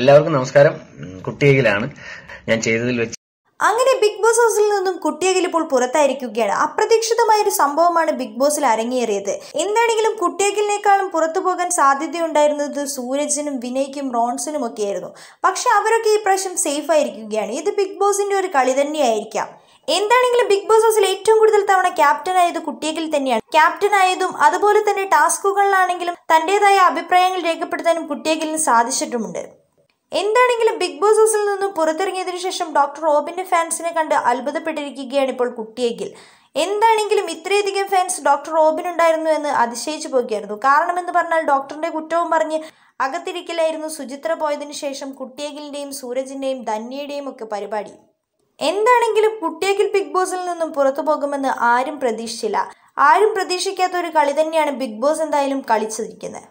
എല്ലാവർക്കും നമസ്കാരം കുട്ടിയകിലാണ് ഞാൻ ചെയ്തതിൽ വെച്ച് അങ്ങനെ ബിഗ് ബോസ് ഹൗസിൽ നിന്നും കുട്ടിയകിൽ ഇപ്പോൾ പുറത്തായിരിക്കുകയാണ് അപ്രതീക്ഷിതമായ ഒരു സംഭവമാണ് ബിഗ് ബോസിൽ അരങ്ങേറിയത് എന്താണെങ്കിലും കുട്ടിയകിലിനേക്കാളും പുറത്തു പോകാൻ സാധ്യതയുണ്ടായിരുന്നത് സൂരജിനും വിനയ്ക്കും റോൺസിനും ഒക്കെ ആയിരുന്നു പക്ഷെ അവരൊക്കെ ഈ പ്രാവശ്യം സേഫ് ആയിരിക്കുകയാണ് ഇത് ബിഗ് ബോസിന്റെ ഒരു കളി തന്നെയായിരിക്കാം എന്താണെങ്കിലും ബിഗ് ബോസ് ഹൗസിൽ ഏറ്റവും കൂടുതൽ തവണ ക്യാപ്റ്റൻ ആയത് കുട്ടിയെങ്കിൽ തന്നെയാണ് ക്യാപ്റ്റൻ ആയതും അതുപോലെ തന്നെ ടാസ്കുകളിലാണെങ്കിലും തന്റേതായ അഭിപ്രായങ്ങൾ രേഖപ്പെടുത്താനും കുട്ടിയെങ്കിലും സാധിച്ചിട്ടുമുണ്ട് എന്താണെങ്കിലും ബിഗ് ബോസ് ഹൗസിൽ നിന്നും പുറത്തിറങ്ങിയതിനു ശേഷം ഡോക്ടർ റോബിന്റെ ഫാൻസിനെ കണ്ട് അത്ഭുതപ്പെട്ടിരിക്കുകയാണ് ഇപ്പോൾ കുട്ടിയെങ്കിൽ എന്താണെങ്കിലും ഇത്രയധികം ഫാൻസ് ഡോക്ടർ റോബിനുണ്ടായിരുന്നു എന്ന് അതിശയിച്ചു പോകുകയായിരുന്നു എന്ന് പറഞ്ഞാൽ ഡോക്ടറിന്റെ കുറ്റവും പറഞ്ഞ് അകത്തിരിക്കലായിരുന്നു സുചിത്ര പോയതിനു ശേഷം കുട്ടിയേഗിലിന്റെയും സൂരജിൻ്റെയും ധന്യയുടെയും ഒക്കെ പരിപാടി എന്താണെങ്കിലും കുട്ടിയേഗിൽ ബിഗ് ബോസിൽ നിന്നും പുറത്തു പോകുമെന്ന് ആരും പ്രതീക്ഷിച്ചില്ല ആരും പ്രതീക്ഷിക്കാത്ത ഒരു കളി തന്നെയാണ് ബിഗ് ബോസ് എന്തായാലും കളിച്ചിരിക്കുന്നത്